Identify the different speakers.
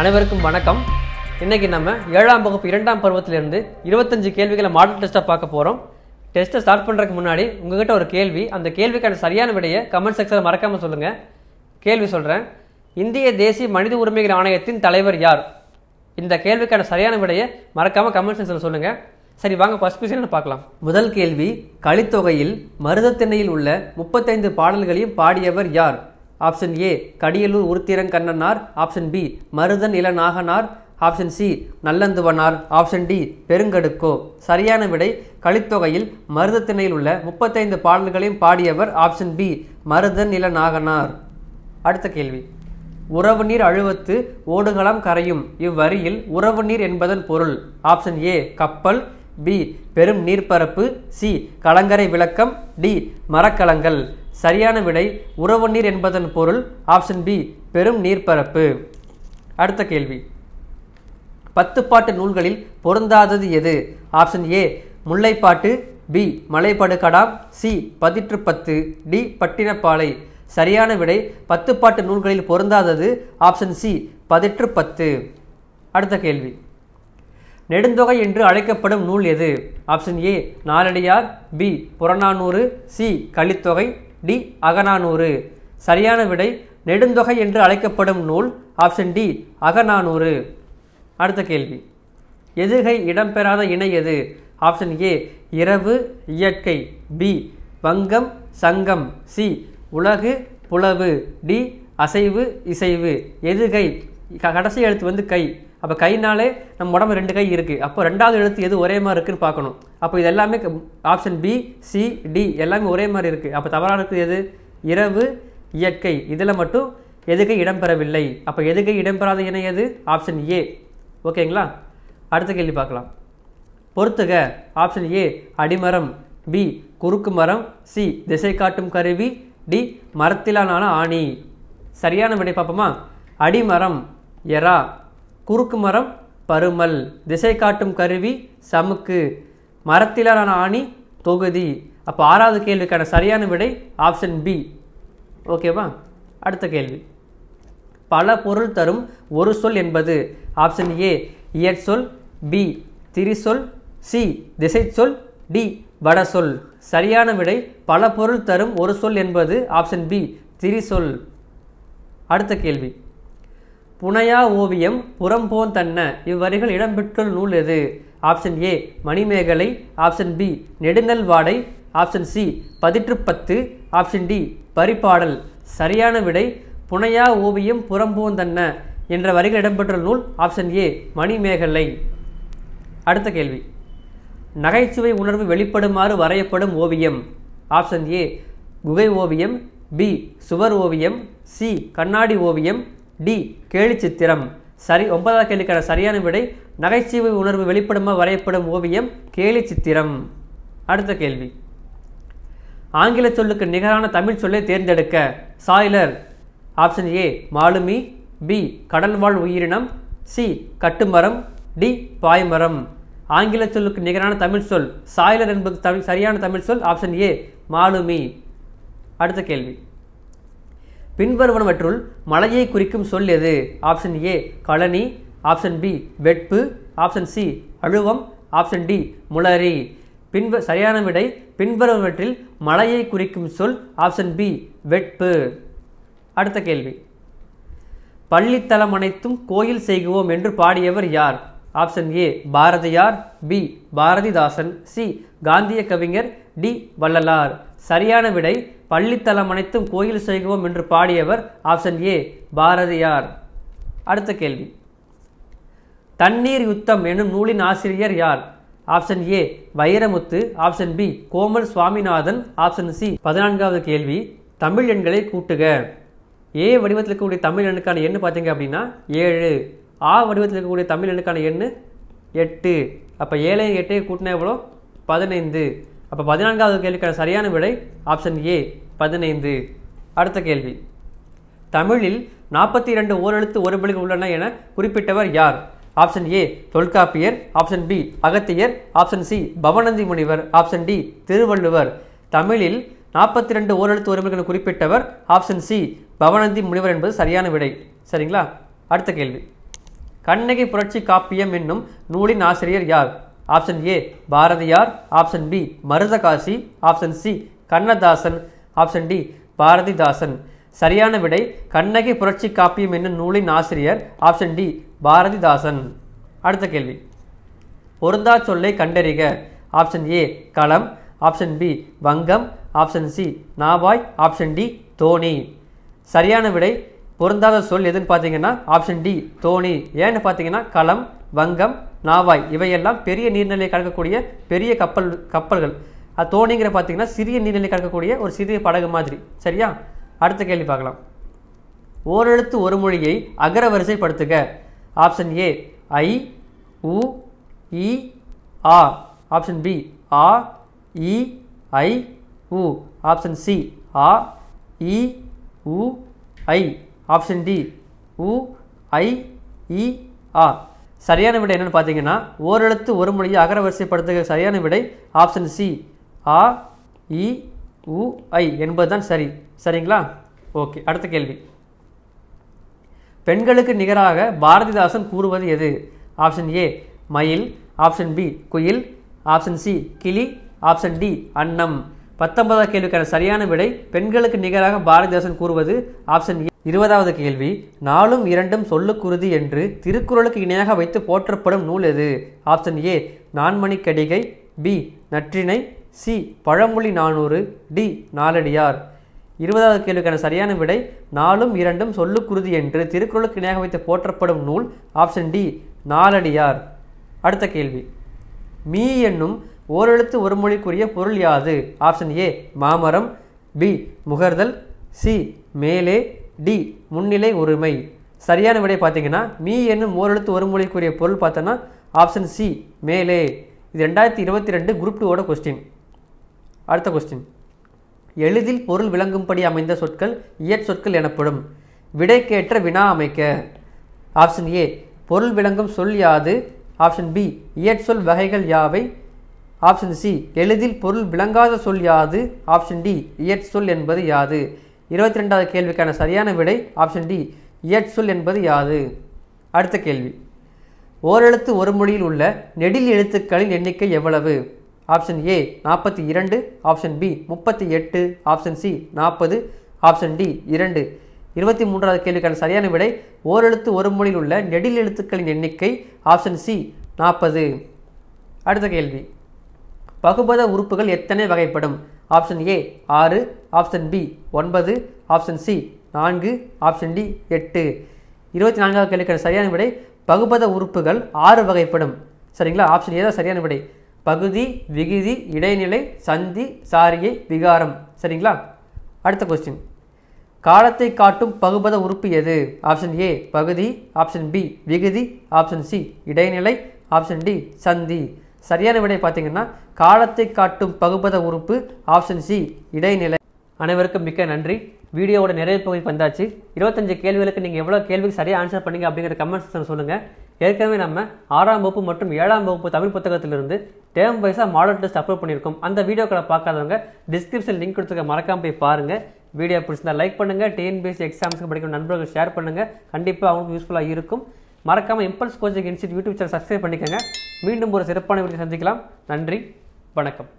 Speaker 1: அனைவருக்கும் வணக்கம் இன்றைக்கி நம்ம ஏழாம் வகுப்பு இரண்டாம் பருவத்திலிருந்து இருபத்தஞ்சு கேள்விகளை மாடல் டெஸ்ட்டாக பார்க்க போகிறோம் டெஸ்ட்டை ஸ்டார்ட் பண்ணுறதுக்கு முன்னாடி உங்ககிட்ட ஒரு கேள்வி அந்த கேள்விக்கான சரியான விடையை கமெண்ட் செக்ஷனில் மறக்காமல் சொல்லுங்கள் கேள்வி சொல்கிறேன் இந்திய தேசிய மனித உரிமைகள் ஆணையத்தின் தலைவர் யார் இந்த கேள்விக்கான சரியான விடையை மறக்காமல் கமெண்ட் செக்ஷனில் சொல்லுங்கள் சரி வாங்க ஃபஸ்ட் கொஸ்டின் பார்க்கலாம் முதல் கேள்வி கலித்தொகையில் மருதத்திண்ணையில் உள்ள முப்பத்தைந்து பாடல்களையும் பாடியவர் யார் option A Kadiyalur Uruthirankannanar Kannanar option B Maruthan Ilanaganar option C Nallanthuvanar option D Perungadungo சரியான விடை கழித்தொகையில் மருதத்திணையில் உள்ள முப்பத்தைந்து பாடல்களையும் பாடியவர் ஆப்ஷன் பி மருதன் இளநாகனார் அடுத்த கேள்வி உறவு நீர் அழுவத்து ஓடுகளம் கரையும் இவ்வரியில் உறவு நீர் என்பதன் பொருள் ஆப்ஷன் ஏ கப்பல் பி பெரும் நீர்ப்பரப்பு சி கலங்கரை விளக்கம் டி மரக்கலங்கள் சரியான விடை உறவு நீர் என்பதன் பொருள் ஆப்ஷன் பி பெரும் நீர்பரப்பு அடுத்த கேள்வி பத்துப்பாட்டு நூல்களில் பொருந்தாதது எது option A Mullaipattu B Malaipadukadam C Pathitrupathu D Pattinappalai சரியான விடை பத்துப்பாட்டு நூல்களில் பொருந்தாதது ஆப்ஷன் சி பதிற்று பத்து அடுத்த கேள்வி நெடுந்தொகை என்று அழைக்கப்படும் நூல் எது option A Naladiyar B Purananuru C Kalithogai D Akananuru சரியான விடை நெடுந்தொகை என்று அழைக்கப்படும் நூல் ஆப்ஷன் டி அகநானூறு அடுத்த கேள்வி எதுகை இடம்பெறாத இணை எது ஆப்ஷன் ஏ இரவு இயற்கை பி வங்கம் சங்கம் சி உலகு புலவு டி அசைவு இசைவு எதுகை கடைசி எழுத்து வந்து கை அப்போ கைனாலே நம்ம உடம்பு ரெண்டு கை இருக்குது அப்போ ரெண்டாவது எழுத்து எது ஒரே மாதிரி இருக்குதுன்னு பார்க்கணும் அப்போ இது எல்லாமே ஆப்ஷன் பி சி டி எல்லாமே ஒரே மாதிரி இருக்குது அப்போ தவறாக இருக்குது எது இரவு இயற்கை இதில் மட்டும் எதுக்கு இடம்பெறவில்லை அப்போ எதுக்கு இடம்பெறாத இணை எது ஆப்ஷன் ஏ ஓகேங்களா அடுத்த கேள்வி பார்க்கலாம் பொறுத்துக ஆப்ஷன் ஏ அடிமரம் பி குறுக்கு மரம் சி திசை காட்டும் கருவி டி மரத்திலான ஆணி சரியான விடை பார்ப்போமா அடிமரம் எரா குறுக்கு மரம் பருமல் திசை காட்டும் கருவி சமுக்கு மரத்திலான ஆணி தொகுதி அப்போ ஆறாவது கேள்விக்கான சரியான விடை ஆப்ஷன் பி ஓகேவா அடுத்த கேள்வி பல பொருள் தரும் ஒரு சொல் என்பது ஆப்ஷன் ஏ இயற்சொல் பி திரிசொல் சி திசை சொல் டி வட சொல் சரியான விடை பல பொருள் தரும் ஒரு சொல் என்பது ஆப்ஷன் பி திரிசொல் அடுத்த கேள்வி புனையா ஓவியம் புறம்போன் தன்ன இவ்வரிகள் இடம்பெற்றுள்ள நூல் எது ஆப்ஷன் ஏ மணிமேகலை ஆப்ஷன் பி நெடுங்கல் வாடை ஆப்ஷன் சி பதிற்று பத்து ஆப்ஷன் டி பரிபாடல் சரியான விடை புனையா ஓவியம் புறம்போன் தன்ன என்ற வரிகள் இடம்பெற்றுள்ள நூல் ஆப்ஷன் ஏ மணிமேகலை அடுத்த கேள்வி நகைச்சுவை உணர்வு வெளிப்படுமாறு வரையப்படும் ஓவியம் ஆப்ஷன் ஏ குகை ஓவியம் பி சுவர் ஓவியம் சி கண்ணாடி ஓவியம் டி கேலி சித்திரம் சரி ஒன்பதாவது கேள்விக்கான சரியான விடை நகைச்சுவை உணர்வு வெளிப்படமாக வரையப்படும் ஓவியம் கேலி சித்திரம் அடுத்த கேள்வி ஆங்கில சொல்லுக்கு நிகரான தமிழ் சொல்லை தேர்ந்தெடுக்க சாய்லர் ஆப்ஷன் ஏ மாலுமி பி கடல்வாழ் உயிரினம் சி கட்டுமரம் டி பாய்மரம் ஆங்கில சொல்லுக்கு நிகரான தமிழ் சொல் சாய்லர் என்பது தமிழ் சரியான தமிழ் சொல் ஆப்ஷன் ஏ மாலுமி அடுத்த கேள்வி பின்வருவனவற்றுள் மலையை குறிக்கும் சொல் எது ஆப்ஷன் ஏ கழனி ஆப்ஷன் பி வெட்பு ஆப்ஷன் சி அழுவம் ஆப்ஷன் டி முளரி பின்வ சரியான விடை பின்வருவனவற்றில் மலையை குறிக்கும் சொல் ஆப்ஷன் பி வெட்பு அடுத்த கேள்வி பள்ளித்தலம் அனைத்தும் கோயில் செய்குவோம் என்று பாடியவர் யார் option A Bharathiyar B Bharathidasan C காந்திய கவிஞர் டி வள்ளலார் சரியான விடை பள்ளித்தலம் அனைத்தும் கோயில் செய்கவும் என்று பாடியவர் ஆப்ஷன் ஏ பாரதியார் அடுத்த கேள்வி தண்ணீர் யுத்தம் எனும் நூலின் ஆசிரியர் யார் option A Vairamuthu option B Komal Swaminathan option C பதினான்காவது கேள்வி தமிழ் எண்களை கூட்டுக ஏ வடிவத்தில் இருக்கக்கூடிய தமிழ் எண்ணுக்கான எண்ணு பார்த்தீங்க அப்படின்னா ஏழு ஆ வடிவத்தில் இருக்கக்கூடிய தமிழ் எண்ணுக்கான எண்ணு எட்டு அப்போ ஏழையும் எட்டையும் கூட்டினா எவ்வளோ பதினைந்து அப்போ பதினான்காவது கேள்விக்கான சரியான விடை ஆப்ஷன் ஏ பதினைந்து அடுத்த கேள்வி தமிழில் நாற்பத்தி இரண்டு ஓரெழுத்து ஒரு பிள்ளைகள் உள்ளன என குறிப்பிட்டவர் யார் option A Tholkappiyar option B Agathiyar option C Pavanandhi முனிவர் ஆப்ஷன் டி திருவள்ளுவர் தமிழில் நாற்பத்தி ரெண்டு ஓரெழுத்து ஒரு பிள்ளைகள் குறிப்பிட்டவர் ஆப்ஷன் சி பவனந்தி முனிவர் என்பது சரியான விடை சரிங்களா அடுத்த கேள்வி கண்ணகி புரட்சி காப்பியம் என்னும் நூலின் ஆசிரியர் யார் option A Bharathiyar option B Marudhakasi option C Kannadasan option D Bharathidasan சரியான விடை கண்ணகி புரட்சி காப்பியம் என்னும் நூலின் ஆசிரியர் ஆப்ஷன் டி பாரதிதாசன் அடுத்த கேள்வி பொருந்தா சொல்லை கண்டறிக ஆப்ஷன் ஏ களம் ஆப்ஷன் பி வங்கம் ஆப்ஷன் சி நாவாய் ஆப்ஷன் டி தோனி சரியான விடை பொருந்தாத சொல் எதுன்னு பார்த்தீங்கன்னா ஆப்ஷன் டி தோணி ஏன்னு பார்த்தீங்கன்னா களம் வங்கம் நாவாய் இவையெல்லாம் பெரிய நீர்நிலையை கடக்கக்கூடிய பெரிய கப்பல் கப்பல்கள் அது தோணிங்கிற பார்த்தீங்கன்னா சிறிய நீர்நிலை கடக்கக்கூடிய ஒரு சிறிய படகு மாதிரி சரியா அடுத்த கேள்வி பார்க்கலாம் ஓரெழுத்து ஒரு மொழியை அகர வரிசைப்படுத்துக ஆப்ஷன் ஏ ஐ உ இ ஆ ஆப்ஷன் பி ஆ இ ஐ உ ஆப்ஷன் சி ஆ இ உ ஐ ஆப்ஷன் டி உ ஐ இ ஆ சரியான விடை என்னென்னு பார்த்தீங்கன்னா ஓரெழுத்து ஒரு மொழியை அகர வரிசைப்படுத்துகிற சரியான விடை ஆப்ஷன் சி ஆ இ e, உ ஐ என்பது தான் சரி சரிங்களா ஓகே அடுத்த கேள்வி பெண்களுக்கு நிகராக பாரதிதாசன் கூறுவது எது ஆப்ஷன் ஏ மயில் ஆப்ஷன் பி குயில் ஆப்ஷன் சி கிளி ஆப்ஷன் டி அன்னம் பத்தொன்பதாம் கேள்விக்கான சரியான விடை பெண்களுக்கு நிகராக பாரதிதாசன் கூறுவது ஆப்ஷன் ஏ இருபதாவது கேள்வி நாலும் இரண்டும் சொல்லுக்குருதி என்று திருக்குறளுக்கு இணையாக வைத்து போற்றப்படும் நூல் எது option A Nanmanikkadigai B Natrinai C Pazhamozhi Nanooru D Naladiyar இருபதாவது கேள்விக்கான சரியான விடை நாலும் இரண்டும் சொல்லுக்குருதி என்று திருக்குறளுக்கு இணையாக வைத்து போற்றப்படும் நூல் ஆப்ஷன் டி நாலடியார் அடுத்த கேள்வி மீ என்னும் ஓரெழுத்து ஒரு மொழிக்குரிய பொருள் யாது ஆப்ஷன் ஏ மாமரம் பி முகர்தல் சி மேலே டி முன்னிலை ஒருமை சரியான விடை பார்த்தீங்கன்னா மீ என்னும் ஓரெழுத்து ஒரு மொழிக்குரிய பொருள் பார்த்தோன்னா ஆப்ஷன் சி மேலே இது ரெண்டாயிரத்தி இருபத்தி ரெண்டு குரூப் டூவோட கொஸ்டின் அடுத்த கொஸ்டின் எளிதில் பொருள் விளங்கும்படி அமைந்த சொற்கள் சொற்கள் எனப்படும் விடைக்கேற்ற வினா அமைக்க ஆப்ஷன் ஏ பொருள் விளங்கும் சொல் யாது ஆப்ஷன் பி சொல் வகைகள் யாவை ஆப்ஷன் சி எளிதில் பொருள் விளங்காத சொல் யாது ஆப்ஷன் டி சொல் என்பது யாது இருபத்தி ரெண்டாவது கேள்விக்கான சரியான விடை ஆப்ஷன் டி இயற்சொல் என்பது யாது அடுத்த கேள்வி ஓரெழுத்து ஒரு மொழியில் உள்ள நெடில் எழுத்துக்களின் எண்ணிக்கை எவ்வளவு ஆப்ஷன் ஏ நாற்பத்தி இரண்டு ஆப்ஷன் பி முப்பத்தி எட்டு ஆப்ஷன் சி நாற்பது ஆப்ஷன் டி இரண்டு இருபத்தி மூன்றாவது கேள்விக்கான சரியான விடை ஓரெழுத்து ஒரு மொழியில் உள்ள நெடில் எழுத்துக்களின் எண்ணிக்கை ஆப்ஷன் சி நாற்பது அடுத்த கேள்வி பகுபத உறுப்புகள் எத்தனை வகைப்படும் ஆப்ஷன் ஏ ஆறு ஆப்ஷன் பி ஒன்பது ஆப்ஷன் சி நான்கு ஆப்ஷன் டி எட்டு இருபத்தி நான்காவது கேள்விக்கான சரியான விடை பகுபத உறுப்புகள் ஆறு வகைப்படும் சரிங்களா ஆப்ஷன் ஏ தான் சரியான விடை பகுதி விகுதி இடைநிலை சந்தி சாரியை விகாரம் சரிங்களா அடுத்த கொஸ்டின் காலத்தை காட்டும் பகுபத உறுப்பு எது ஆப்ஷன் ஏ பகுதி ஆப்ஷன் பி விகுதி ஆப்ஷன் சி இடைநிலை ஆப்ஷன் டி சந்தி சரியான விடை பார்த்தீங்கன்னா காலத்தை காட்டும் பகுபத உறுப்பு ஆப்ஷன் சி இடைநிலை அனைவருக்கும் மிக்க நன்றி வீடியோவோட நிறைய பகுதிக்கு வந்தாச்சு இருபத்தஞ்சு கேள்விகளுக்கு நீங்கள் எவ்வளோ கேள்விக்கு சரியாக ஆன்சர் பண்ணீங்க அப்படிங்கிற செக்ஷன் சொல்லுங்கள் ஏற்கனவே நம்ம ஆறாம் வகுப்பு மற்றும் ஏழாம் வகுப்பு தமிழ் புத்தகத்திலிருந்து டேம் வைஸாக மாடல் டெஸ்ட் அப்லோட் பண்ணியிருக்கோம் அந்த வீடியோக்களை பார்க்காதவங்க டிஸ்கிரிப்ஷன் லிங்க் கொடுத்துருக்க மறக்காமல் போய் பாருங்கள் வீடியோ பிடிச்சிருந்தால் லைக் பண்ணுங்கள் டிஎன்பிஎஸ்சி எக்ஸாம்ஸ்க்கு படிக்கும் நண்பர்கள் ஷேர் பண்ணுங்கள் கண்டிப்பாக அவங்களுக்கு யூஸ்ஃபுல்லாக இருக்கும் மறக்காமல் Impulse coaching institute YouTube channel subscribe பண்ணிக்கோங்க மீண்டும் ஒரு சிறப்பான வீடியோ சந்திக்கலாம் நன்றி வணக்கம்